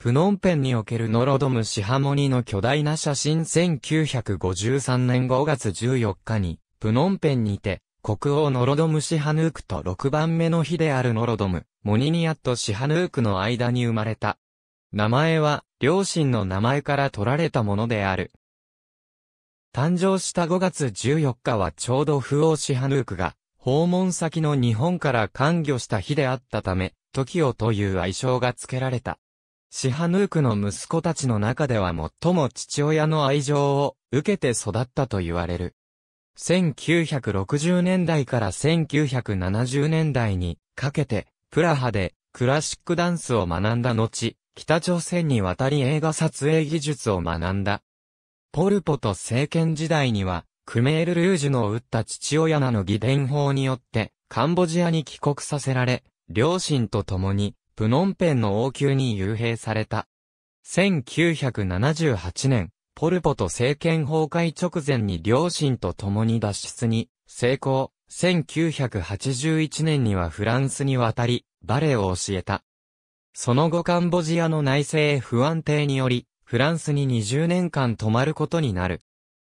プノンペンにおけるノロドムシハモニの巨大な写真1953年5月14日に、プノンペンにて、国王ノロドムシハヌークと6番目の日であるノロドム、モニニアとシハヌークの間に生まれた。名前は、両親の名前から取られたものである。誕生した5月14日はちょうど不王シハヌークが、訪問先の日本から関御した日であったため、時をという愛称が付けられた。シハヌークの息子たちの中では最も父親の愛情を受けて育ったと言われる。1960年代から1970年代にかけて、プラハでクラシックダンスを学んだ後、北朝鮮に渡り映画撮影技術を学んだ。ポルポと政権時代には、クメール・ルージュの撃った父親なの偽伝法によって、カンボジアに帰国させられ、両親と共に、プノンペンの王宮に幽閉された。1978年、ポルポと政権崩壊直前に両親と共に脱出に成功。1981年にはフランスに渡り、バレエを教えた。その後カンボジアの内政不安定により、フランスに20年間泊まることになる。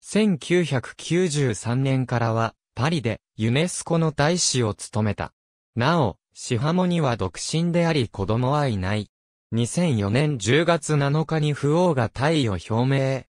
1993年からは、パリでユネスコの大使を務めた。なお、シハモニは独身であり子供はいない。2004年10月7日に不王が退位を表明。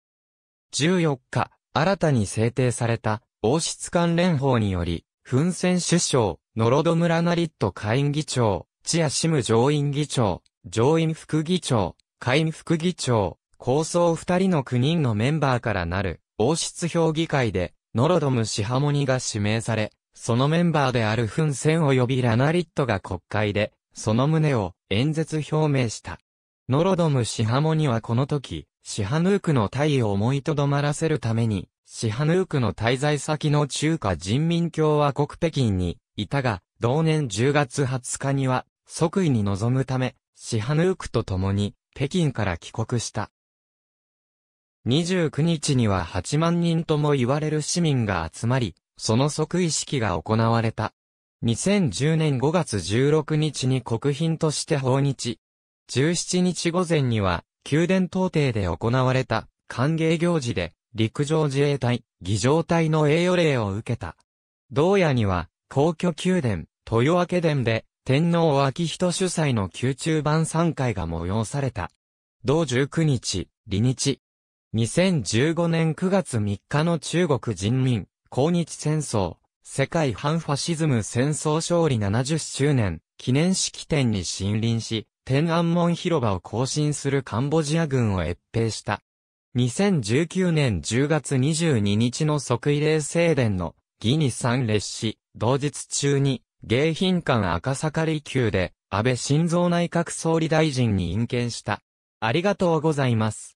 14日、新たに制定された王室関連法により、フン・セン首相、ノロド・ムラナリット下院議長、チア・シム上院議長、上院副議長、下院副議長、構想二人の9人のメンバーからなる王室評議会で、ノロドム・シハモニが指名され、そのメンバーであるフン・セン及びラナリットが国会で、その旨を演説表明した。ノロドムシハモにはこの時、シハヌークの退位を思いとどまらせるために、シハヌークの滞在先の中華人民共和国北京にいたが、同年10月20日には、即位に臨むため、シハヌークと共に、北京から帰国した。29日には8万人とも言われる市民が集まり、その即位式が行われた。2010年5月16日に国賓として訪日。17日午前には、宮殿東底で行われた歓迎行事で、陸上自衛隊、儀仗隊の栄誉礼を受けた。同夜には、皇居宮殿、豊明殿で、天皇明仁主催の宮中晩餐会が催された。同19日、離日。2015年9月3日の中国人民抗日戦争、世界反ファシズム戦争勝利70周年記念式典に森林し、天安門広場を更新するカンボジア軍を越兵した。2019年10月22日の即位礼正殿のニに参列し、同日中に迎賓館赤坂離宮で安倍晋三内閣総理大臣に引見した。ありがとうございます。